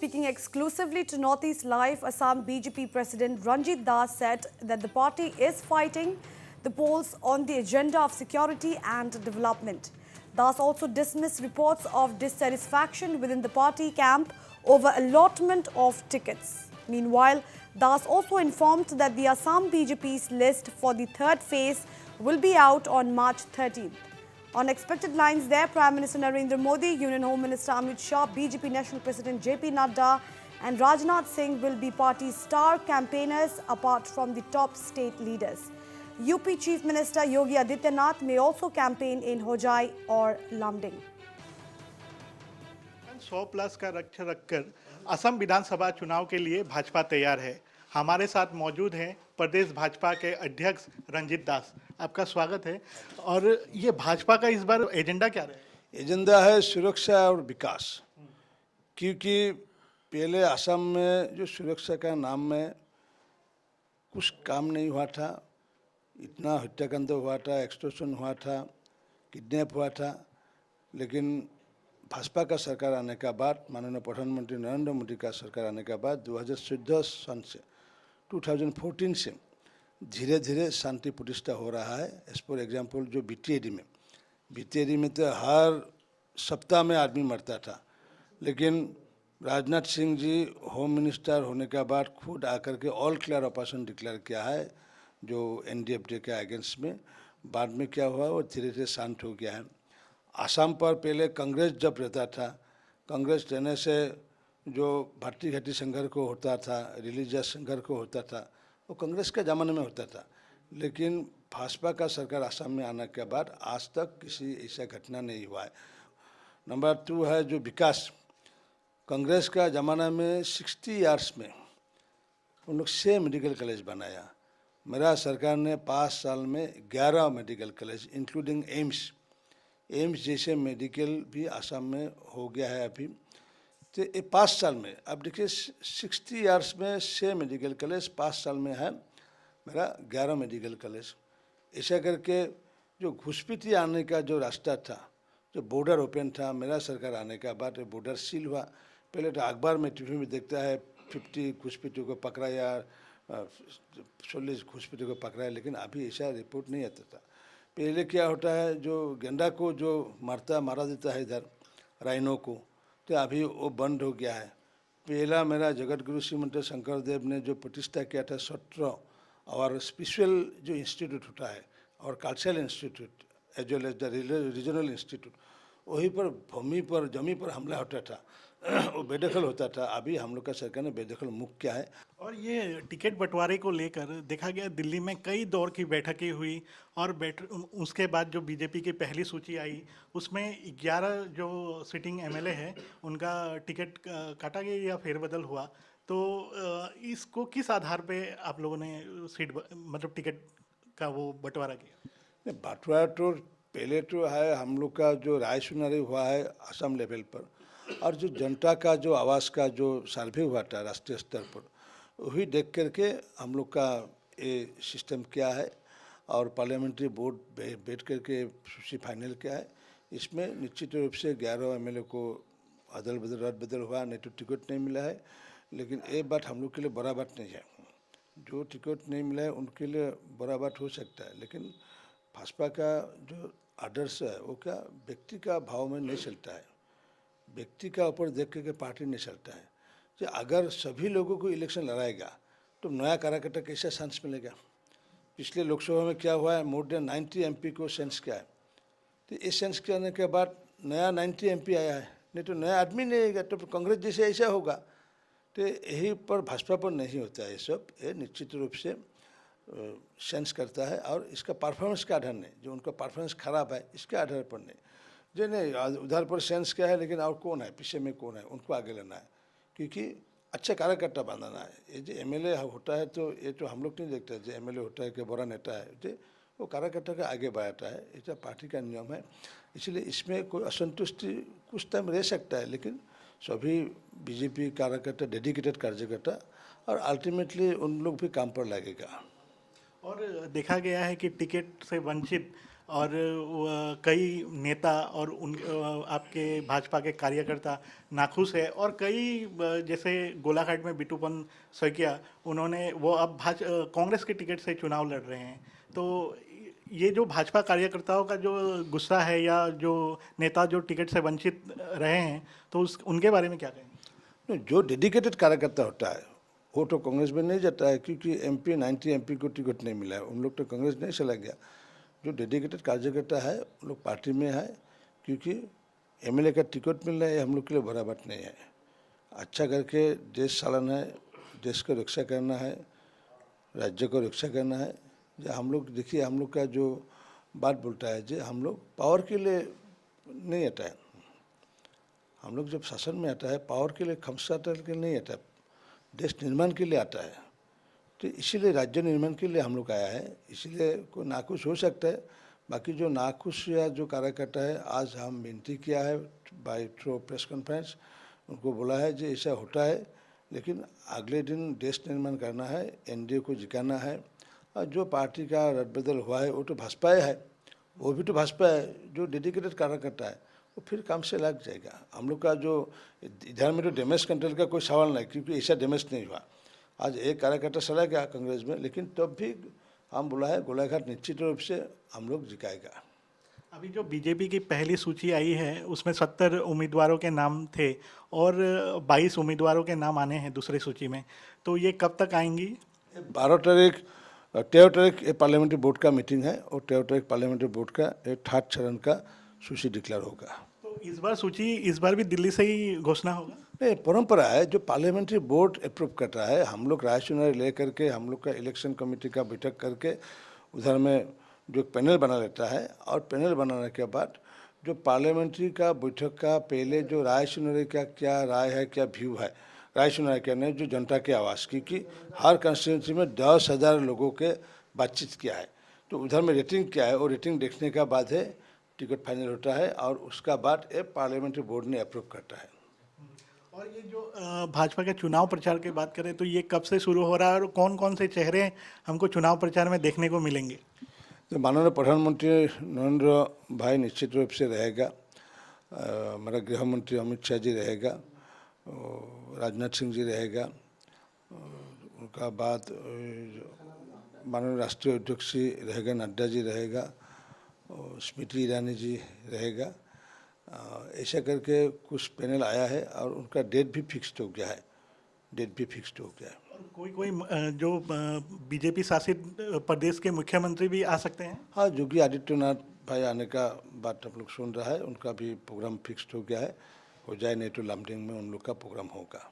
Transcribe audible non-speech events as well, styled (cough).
speaking exclusively to Northeast Life, Assam BJP President Ranjit Das said that the party is fighting the polls on the agenda of security and development. Das also dismissed reports of dissatisfaction within the party camp over allotment of tickets. Meanwhile, Das also informed that the Assam BJP's list for the third phase will be out on March 13th. On expected lines there, Prime Minister Narendra Modi, Union Home Minister Amit Shah, BJP National President JP Nadda and Rajnath Singh will be party's star campaigners apart from the top state leaders. UP Chief Minister Yogi Adityanath may also campaign in Hojai or Lamding. 100 plus का रक्षा रखकर असम विधानसभा चुनाव के लिए भाजपा तैयार है हमारे साथ मौजूद हैं प्रदेश भाजपा के अध्यक्ष रंजीत दास आपका स्वागत है और ये भाजपा का इस बार एजेंडा क्या रहे एजेंडा है सुरक्षा और विकास क्योंकि पहले असम में जो सुरक्षा का नाम में कुछ काम नहीं हुआ था इतना हत्याकांड हुआ था एक्सट्रोशन हुआ था किडनैप हुआ था लेकिन भाजपा का सरकार आने का बाद माननीय प्रधानमंत्री नरेंद्र मोदी का सरकार आने का बाद 2014 सन से 2014 से धीरे धीरे शांति प्रतिष्ठा हो रहा है एज फॉर एग्जाम्पल जो बी में बी में तो हर सप्ताह में आदमी मरता था लेकिन राजनाथ सिंह जी होम मिनिस्टर होने के बाद खुद आकर के ऑल क्लियर ऑपरेशन डिक्लेयर किया है जो एन के अगेंस्ट में बाद में क्या हुआ वो धीरे धीरे शांत हो गया है आसाम पर पहले कांग्रेस जब रहता था कांग्रेस रहने से जो भारतीय घाटी संघर्ष को होता था रिलीजियस संघर्ष को होता था वो कांग्रेस के ज़माने में होता था लेकिन भाजपा का सरकार आसाम में आने के बाद आज तक किसी ऐसा घटना नहीं हुआ है नंबर टू है जो विकास कांग्रेस का ज़माना में सिक्सटी ईयर्स में उन लोग छः मेडिकल कॉलेज बनाया मेरा सरकार ने पाँच साल में ग्यारह medical college including AIIMS AIIMS जैसे मेडिकल भी आसाम में हो गया है अभी तो ये पाँच साल में अब देखिए सिक्सटी ईयर्स में छः मेडिकल कॉलेज पाँच साल में है मेरा ग्यारह मेडिकल कॉलेज ऐसा करके जो घुसपैठी आने का जो रास्ता था जो बॉर्डर ओपन था मेरा सरकार आने का बाद बॉर्डर सील हुआ पहले तो अखबार में टीवी में देखता है फिफ्टी घुसपैठी को पकड़ाया चालीस घुसपैठी को पकड़ाया लेकिन अभी ऐसा रिपोर्ट नहीं आता था पहले क्या होता है जो गेंडा को जो मारता मारा देता है इधर राइनो को तो अभी वो बंद हो गया है पहला मेरा जगत गुरु श्रीमंत शंकर देव ने जो प्रतिष्ठा किया था सत्र और स्पेशल जो इंस्टीट्यूट होता है और cultural institute as well as the regional institute वहीं पर भूमि पर जमी पर हमला होता था (clears throat) वो बेदखल होता था अभी हम लोग का सरकार ने बेदखल मुक्त किया है और ये टिकट बंटवारे को लेकर देखा गया दिल्ली में कई दौर की बैठकें हुई और बैठ उसके बाद जो बीजेपी की पहली सूची आई उसमें 11 जो सिटिंग एमएलए हैं उनका टिकट काटा गया या फेरबदल हुआ तो इसको किस आधार पे आप लोगों ने सीट मतलब टिकट का वो बंटवारा किया बंटवारा तो पहले तो है हम लोग का जो राय सुनारी हुआ है असम लेवल पर और जो जनता का जो आवास का जो सर्वे हुआ था राष्ट्रीय स्तर पर वही देख करके हम लोग का ये सिस्टम क्या है और पार्लियामेंट्री बोर्ड बैठ कर करके सूची फाइनल क्या है इसमें निश्चित रूप से ग्यारह एम को अदल बदल रद बदल हुआ नहीं तो टिकट नहीं मिला है लेकिन ये बात हम लोग के लिए बड़ा बात नहीं है जो टिकट नहीं मिला है उनके लिए बड़ा बात हो सकता है लेकिन भाजपा का जो आदर्श है वो क्या व्यक्ति का भाव में नहीं चलता है व्यक्ति का ऊपर देख के पार्टी नहीं चलता है कि अगर सभी लोगों को इलेक्शन लड़ाएगा तो नया कार्यकर्ता कैसे सेंस मिलेगा पिछले लोकसभा में क्या हुआ है मोर देन नाइन्टी एम को सेंस किया है तो ये सेंस करने के बाद नया नाइन्टी एम आया है नहीं तो नया आदमी नहीं आएगा तो कांग्रेस जैसे ऐसा होगा तो यही पर भाजपा पर नहीं होता है ये सब ये निश्चित रूप से सेंस करता है और इसका परफॉर्मेंस के आधार नहीं जो उनका परफॉर्मेंस खराब है इसके आधार पर नहीं जो नहीं उधर पर सेंस क्या है लेकिन और कौन है पीछे में कौन है उनको आगे लेना है क्योंकि अच्छा कार्यकर्ता बनाना है ये जो एम होता है तो ये तो हम लोग नहीं देखते जो एम होता है कि बड़ा नेता है जो वो कार्यकर्ता का आगे बढ़ाता है ये तो पार्टी का नियम है इसलिए इसमें कोई असंतुष्टि कुछ टाइम रह सकता है लेकिन सभी बीजेपी कार्यकर्ता डेडिकेटेड कार्यकर्ता और अल्टीमेटली उन लोग भी काम पर लगेगा और देखा गया है कि टिकट से वंचित और कई नेता और उन आपके भाजपा के कार्यकर्ता नाखुश है और कई जैसे गोलाघाट में बिटूपन सकिया उन्होंने वो अब भाज कांग्रेस के टिकट से चुनाव लड़ रहे हैं तो ये जो भाजपा कार्यकर्ताओं का जो गुस्सा है या जो नेता जो टिकट से वंचित रहे हैं तो उस उनके बारे में क्या कहेंगे जो डेडिकेटेड कार्यकर्ता होता है वो तो कांग्रेस में नहीं जाता है क्योंकि एमपी 90 एमपी को टिकट नहीं मिला है उन लोग तो कांग्रेस नहीं चला गया जो डेडिकेटेड कार्यकर्ता है वो लोग पार्टी में है क्योंकि एमएलए का टिकट मिलना है हम लोग के लिए बड़ा बात नहीं है अच्छा करके देश चलाना है देश को रक्षा करना है राज्य को रक्षा करना है जो हम लोग देखिए हम लोग का जो बात बोलता है जो हम लोग पावर के लिए नहीं आता है हम लोग जब शासन में आता है पावर के लिए खमसातर के लिए नहीं आता है देश निर्माण के लिए आता है तो इसीलिए राज्य निर्माण के लिए हम लोग आया है इसीलिए कोई नाखुश हो सकता है बाकी जो नाखुश या जो कार्यकर्ता है आज हम विनती किया है बाई थ्रो प्रेस कॉन्फ्रेंस उनको बोला है जो ऐसा होता है लेकिन अगले दिन देश निर्माण करना है एनडीए को जिकाना है और जो पार्टी का बदल हुआ है वो तो भाजपा है वो भी तो भाजपा है जो डेडिकेटेड कार्यकर्ता है वो फिर काम से लग जाएगा हम लोग का जो इधर में तो डैमेज कंट्रोल का कोई सवाल नहीं क्योंकि ऐसा डैमेज नहीं हुआ आज एक कार्यकर्ता चला गया कांग्रेस में लेकिन तब भी हम बोला है गोलाघाट निश्चित रूप से हम लोग जिकाएगा अभी जो बीजेपी की पहली सूची आई है उसमें सत्तर उम्मीदवारों के नाम थे और बाईस उम्मीदवारों के नाम आने हैं दूसरी सूची में तो ये कब तक आएंगी बारह तारीख तेरह तारीख ये पार्लियामेंट्री बोर्ड का मीटिंग है और तेरह तारीख पार्लियामेंट्री बोर्ड का एक थर्ड चरण का सूची डिक्लेयर होगा इस बार सूची इस बार भी दिल्ली से ही घोषणा होगा नहीं परंपरा है जो पार्लियामेंट्री बोर्ड अप्रूव कर रहा है हम लोग राय चुनाव ले करके हम लोग का इलेक्शन कमेटी का बैठक करके उधर में जो पैनल बना लेता है और पैनल बनाने के बाद जो पार्लियामेंट्री का बैठक का पहले जो राय चुनाव का क्या राय है क्या व्यू है राय के करने जो जनता की आवाज़ कि हर कंस्टिट्यूंसी में दस हज़ार लोगों के बातचीत किया है तो उधर में रेटिंग क्या है और रेटिंग देखने का बाद है टिकट फाइनल होता है और उसका बाद ये पार्लियामेंट्री बोर्ड ने अप्रूव करता है और ये जो भाजपा के चुनाव प्रचार की बात करें तो ये कब से शुरू हो रहा है और कौन कौन से चेहरे हमको चुनाव प्रचार में देखने को मिलेंगे तो माननीय प्रधानमंत्री नरेंद्र भाई निश्चित रूप से रहेगा हमारा गृह मंत्री अमित शाह जी रहेगा राजनाथ सिंह जी रहेगा उनका बाद माननीय राष्ट्रीय अध्यक्ष जी रहेगा नड्डा जी रहेगा और स्मृति ईरानी जी रहेगा ऐसा करके कुछ पैनल आया है और उनका डेट भी फिक्स्ड हो गया है डेट भी फिक्स्ड हो गया है कोई कोई जो बीजेपी शासित प्रदेश के मुख्यमंत्री भी आ सकते हैं हाँ योगी आदित्यनाथ भाई आने का बात हम लोग सुन रहा है उनका भी प्रोग्राम फिक्स्ड हो गया है हो जाए नहीं तो लामडिंग में उन लोग का प्रोग्राम होगा